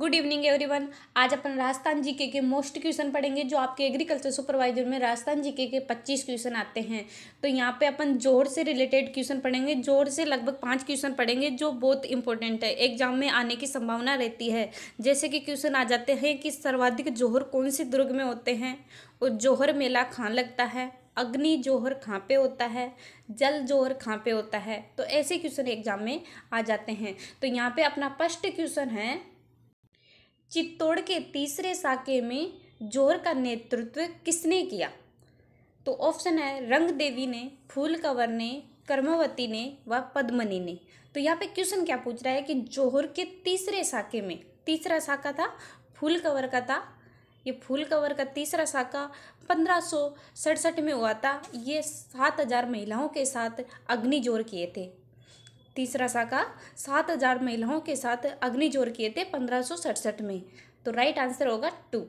good evening everyone आज अपन Rajasthan GK के मोस्ट क्वेश्चन पढ़ेंगे जो आपके एग्रीकल्चर सुपरवाइजर में राजस्थान जीके के पच्चीस क्वेश्चन आते हैं तो यहाँ पे अपन जोर से रिलेटेड क्वेश्चन पढ़ेंगे जोर से लगभग पांच क्वेश्चन पढ़ेंगे जो बहुत इंपॉर्टेंट है एग्जाम में आने की संभावना रहती है जैसे कि क्वेश्चन आ जाते हैं कि सर्वाधिक जोहर कौन से दुर्ग में होते हैं और जोहर मेला कहाँ लगता है अग्नि जोहर कहाँ पे होता है जल जोहर कहाँ पे होता है तो ऐसे क्वेश्चन एग्जाम में आ जाते हैं तो यहाँ पे अपना फर्स्ट क्वेश्चन है चित्तौड़ के तीसरे साके में जोर का नेतृत्व किसने किया तो ऑप्शन है रंग देवी ने फूल कंवर ने कर्मवती ने व पद्मनी ने तो यहाँ पे क्वेश्चन क्या पूछ रहा है कि जोहर के तीसरे साके में तीसरा साका था फूल कंवर का था ये फूल कंवर का तीसरा साका पंद्रह सौ सड़सठ में हुआ था ये सात हजार महिलाओं के साथ अग्नि जोर किए थे तीसरा शाखा सात हजार महिलाओं के साथ अग्निजोर किए थे पंद्रह में तो राइट आंसर होगा टू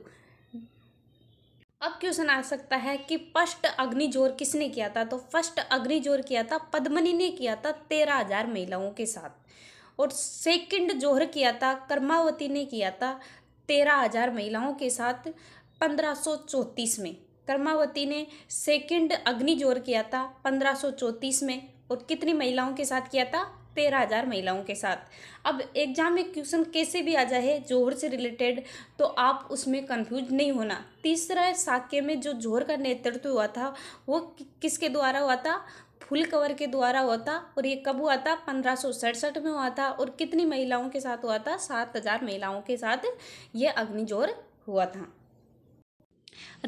अब क्वेश्चन आ सकता है कि फर्स्ट अग्निजोर किसने किया था तो फर्स्ट अग्निजोर किया था पद्मनी ने किया था तेरह हजार महिलाओं के साथ और सेकंड जोहर किया था कर्मावती ने किया था तेरह हजार महिलाओं के साथ पंद्रह सौ चौंतीस में कर्मावती ने सेकंड अग्निजोर किया था पंद्रह सौ चौंतीस में और कितनी महिलाओं के साथ किया था तेरह हज़ार महिलाओं के साथ अब एग्जाम में क्वेश्चन कैसे भी आ जाए जोहर से रिलेटेड तो आप उसमें कंफ्यूज नहीं होना तीसरा साक्य में जो जोहर का नेतृत्व हुआ था वो किसके द्वारा हुआ था फुल कवर के द्वारा हुआ था और ये कब हुआ था पंद्रह सड़सठ में हुआ था और कितनी महिलाओं के साथ हुआ था सात हज़ार महिलाओं के साथ ये अग्निजोर हुआ था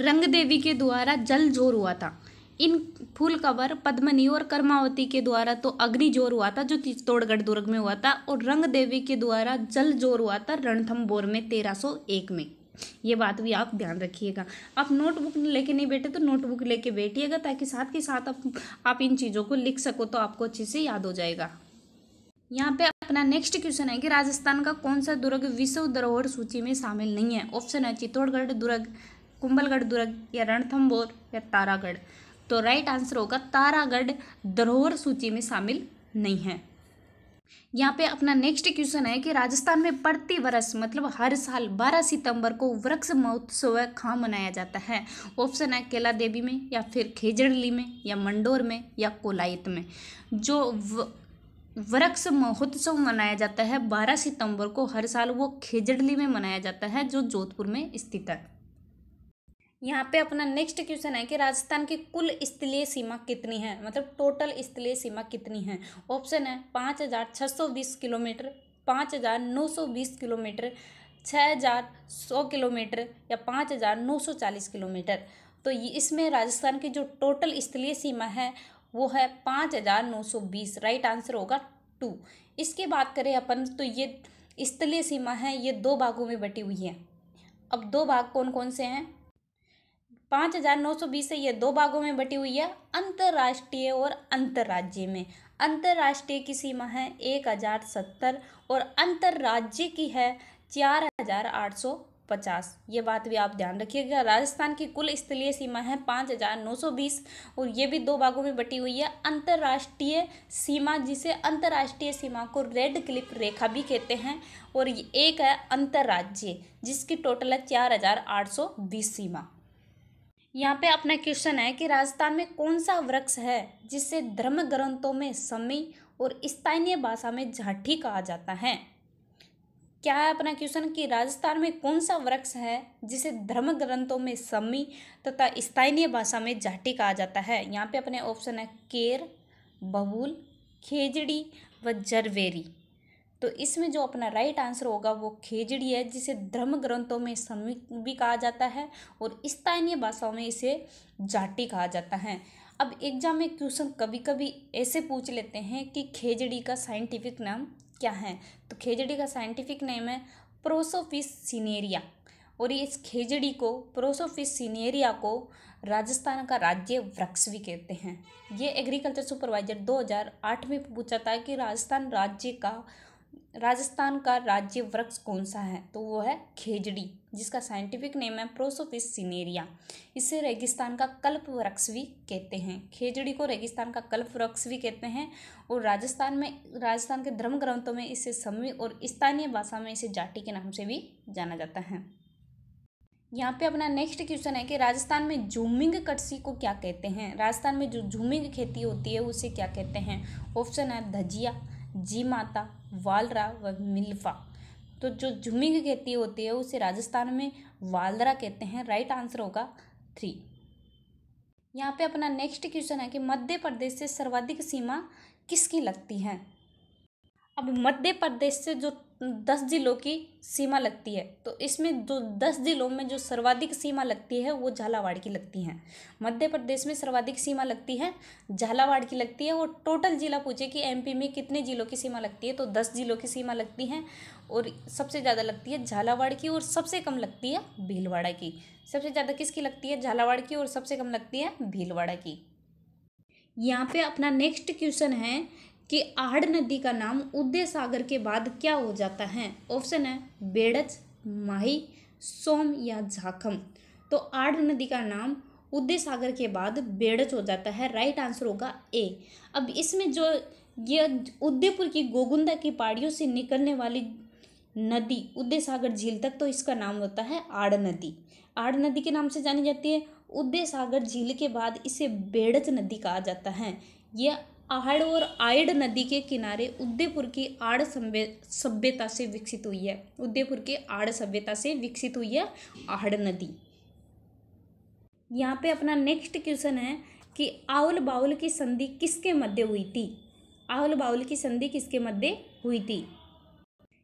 रंग देवी के द्वारा जल जोर हुआ था इन फूल कवर पद्मनी और कर्मावती के द्वारा तो अग्नि जोर हुआ था जो चित्तौड़गढ़ दुर्ग में हुआ था और रंग देवी के द्वारा जल जोर हुआ था रणथम्बोर में एक में ये बात भी आप ध्यान रखिएगा आप नोटबुक लेके नहीं बैठे तो नोटबुक लेके बैठिएगा ताकि साथ के साथ आप, आप इन चीज़ों को लिख सको तो आपको अच्छे से याद हो जाएगा यहाँ पे अपना नेक्स्ट क्वेश्चन है कि राजस्थान का कौन सा दुर्ग विश्व धरोहर सूची में शामिल नहीं है ऑप्शन है चित्तौड़गढ़ दुर्ग कुंभलगढ़ दुर्ग या रणथम्बोर या तारागढ़ तो राइट आंसर होगा तारागढ़ धरोहर सूची में शामिल नहीं है यहाँ पे अपना नेक्स्ट क्वेश्चन है कि राजस्थान में प्रति वर्ष मतलब हर साल 12 सितंबर को वृक्ष महोत्सव कहाँ मनाया जाता है ऑप्शन है केला देवी में या फिर खेजड़ली में या मंडोर में या कोलायत में जो व... वृक्ष महोत्सव मनाया जाता है 12 सितंबर को हर साल वो खेजड़ली में मनाया जाता है जो जोधपुर में स्थित है यहाँ पे अपना नेक्स्ट क्वेश्चन है कि राजस्थान की कुल स्थलीय सीमा कितनी है मतलब टोटल स्थलीय सीमा कितनी है ऑप्शन है पाँच हज़ार छः सौ बीस किलोमीटर पाँच हज़ार नौ सौ बीस किलोमीटर छः हज़ार सौ किलोमीटर या पाँच हज़ार नौ सौ चालीस किलोमीटर तो इसमें राजस्थान की जो टोटल स्थलीय सीमा है वो है पाँच हज़ार नौ सौ बीस राइट आंसर होगा टू इसके बात करें अपन तो ये स्थलीय सीमा है ये दो भागों में बटी हुई है अब दो भाग कौन कौन से हैं पाँच हज़ार नौ सौ बीस से ये दो भागों में बटी हुई है अंतर्राष्ट्रीय और अंतर्राज्य में अंतर्राष्ट्रीय की सीमा है एक हज़ार सत्तर और अंतर्राज्य की है चार हज़ार आठ सौ पचास ये बात भी आप ध्यान रखिएगा राजस्थान की कुल स्थलीय सीमा है पाँच हज़ार नौ सौ बीस और ये भी दो भागों में बटी हुई है अंतर्राष्ट्रीय सीमा जिसे अंतर्राष्ट्रीय सीमा को रेड क्लिप रेखा भी कहते हैं और एक है अंतर्राज्य जिसकी टोटल है चार हज़ार आठ सौ बीस सीमा यहाँ पे अपना क्वेश्चन है कि राजस्थान में कौन सा वृक्ष है जिससे धर्म ग्रंथों में समी और स्थानीय भाषा में झाठी कहा जाता है क्या है अपना क्वेश्चन कि राजस्थान में कौन सा वृक्ष है जिसे धर्म ग्रंथों में समी तथा स्थानीय भाषा में झाटी कहा जाता है यहाँ पे अपने ऑप्शन है केर बबूल खेजड़ी व जरवेरी तो इसमें जो अपना राइट आंसर होगा वो खेजड़ी है जिसे धर्म ग्रंथों में समिक भी कहा जाता है और स्थानीय भाषाओं में इसे जाटी कहा जाता है अब एग्जाम में क्वेश्चन कभी कभी ऐसे पूछ लेते हैं कि खेजड़ी का साइंटिफिक नाम क्या है तो खेजड़ी का साइंटिफिक नेम है प्रोसोफिस सीनेरिया और इस खेजड़ी को प्रोसोफिस सीनेरिया को राजस्थान का राज्य वृक्ष भी कहते हैं ये एग्रीकल्चर सुपरवाइजर 2008 में पूछा था कि राजस्थान राज्य का राजस्थान का राज्य वृक्ष कौन सा है तो वो है खेजड़ी जिसका साइंटिफिक नेम है प्रोसोपिस सीनेरिया इसे रेगिस्तान का कल्प वृक्ष भी कहते हैं खेजड़ी को रेगिस्तान का कल्प वृक्ष भी कहते हैं और राजस्थान में राजस्थान के धर्म ग्रंथों में इसे समी और स्थानीय भाषा में इसे जाटी के नाम से भी जाना जाता है यहाँ पे अपना नेक्स्ट क्वेश्चन है कि राजस्थान में झूमिंग कृषि को क्या कहते हैं राजस्थान में जो झूमिंग खेती होती है उसे क्या कहते हैं ऑप्शन है धजिया जी माता वालरा व मिल्फा तो जो झुम्मी की खेती होती है उसे राजस्थान में वालरा कहते हैं राइट आंसर होगा थ्री यहाँ पे अपना नेक्स्ट क्वेश्चन है कि मध्य प्रदेश से सर्वाधिक सीमा किसकी लगती है अब मध्य प्रदेश से जो दस जिलों की सीमा लगती है तो इसमें जो दस जिलों में जो सर्वाधिक सीमा लगती है वो झालावाड़ की लगती है मध्य प्रदेश में सर्वाधिक सीमा लगती है झालावाड़ की लगती है और टोटल जिला पूछे कि एमपी में कितने जिलों की सीमा लगती है तो दस जिलों की सीमा लगती है और सबसे ज़्यादा लगती है झालावाड़ की और सबसे कम लगती है भीलवाड़ा की सबसे ज़्यादा किसकी लगती है झालावाड़ की और सबसे कम लगती है भीलवाड़ा की यहाँ पे अपना नेक्स्ट क्वेश्चन है कि आहड़ नदी का नाम उदय सागर के बाद क्या हो जाता है ऑप्शन है बेड़च माही सोम या झाखम तो आड़ नदी का नाम उदय सागर के बाद बेड़च हो जाता है राइट आंसर होगा ए अब इसमें जो ये उदयपुर की गोगुंदा की पहाड़ियों से निकलने वाली नदी उदय सागर झील तक तो इसका नाम होता है आड़ नदी आड़ नदी के नाम से जानी जाती है उदय सागर झील के बाद इसे बेड़च नदी कहा जाता है यह आहड़ और आयड नदी के किनारे उदयपुर की आड़ सभ्यता से विकसित हुई है उदयपुर के आड़ सभ्यता से विकसित हुई है आहड़ नदी यहाँ पे अपना नेक्स्ट क्वेश्चन है कि आउल बाउल की संधि किसके मध्य हुई थी आउल बाउल की संधि किसके मध्य हुई थी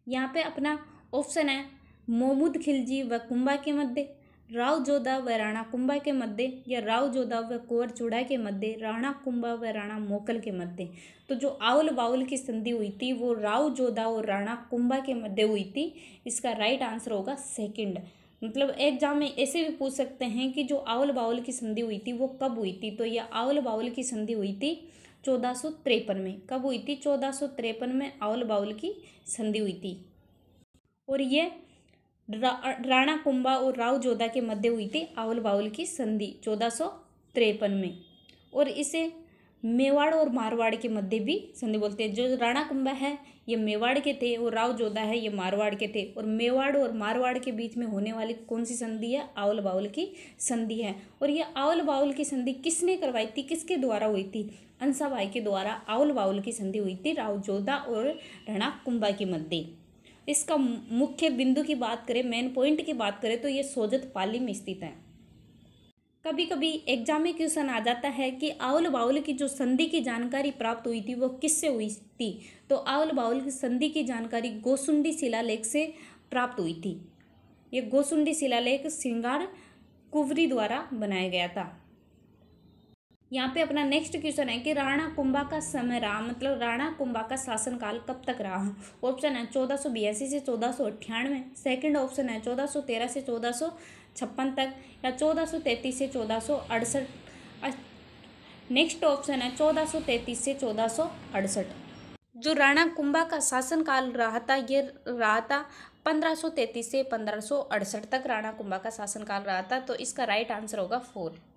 यहाँ पे अपना ऑप्शन है मोहम्मद खिलजी व कुंबा के मध्य राव जोधा व राणा कुंभा के मध्य या राव जोधा व कुंवर चूड़ा के मध्य राणा कुंभा व राणा मोकल के मध्य तो जो आवल बाउल की संधि हुई थी वो राव जोधा और राणा कुंभा के मध्य हुई थी इसका राइट आंसर होगा सेकंड मतलब एग्जाम में ऐसे भी पूछ सकते हैं कि जो आवल बाउल की संधि हुई थी वो कब हुई थी तो यह आवल बाउल की संधि हुई थी चौदह सौ में कब हुई थी चौदह सौ में आवल बाउल की संधि हुई थी और यह रा, राणा कुंभा और राव जोधा के मध्य हुई थी आवल बाउल की संधि चौदह में और इसे मेवाड़ और मारवाड़ के मध्य भी संधि बोलते हैं जो राणा कुंभा है ये मेवाड़ के थे और राव जोधा है ये मारवाड़ के थे और मेवाड़ और मारवाड़ के बीच में होने वाली कौन सी संधि है आवल बाउल की संधि है और ये आवल बाउल की संधि किसने करवाई थी किसके द्वारा हुई थी अंसाबाई के द्वारा आवल बाउल की संधि हुई थी राव जोधा और राणा कुंभा के मध्य इसका मुख्य बिंदु की बात करें मेन पॉइंट की बात करें तो ये सोजत पाली में स्थित है कभी कभी एग्जाम में क्वेश्चन आ जाता है कि आउल बाउल की जो संधि की जानकारी प्राप्त हुई थी वो किससे हुई थी तो आउल बाउल की संधि की जानकारी गोसुंडी शिलालेख से प्राप्त हुई थी ये गोसुंडी शिलालेख श्रृंगार कुवरी द्वारा बनाया गया था यहाँ पे अपना नेक्स्ट क्वेश्चन है कि राणा कुंभा का समय रहा मतलब राणा कुंभा का शासनकाल कब तक रहा ऑप्शन है चौदह सौ बयासी से चौदह सौ अट्ठानवे सेकेंड ऑप्शन है चौदह सौ तेरह से चौदह सौ छप्पन तक या चौदह सौ तैंतीस से चौदह सौ अड़सठ नेक्स्ट ऑप्शन है चौदह सौ तैंतीस से चौदह सौ अड़सठ जो राणा कुंभा का शासनकाल रहा था ये रहा था पंद्रह सौ तैंतीस से पंद्रह सौ अड़सठ तक राणा कुंभा का शासनकाल रहा था तो इसका राइट आंसर होगा फोर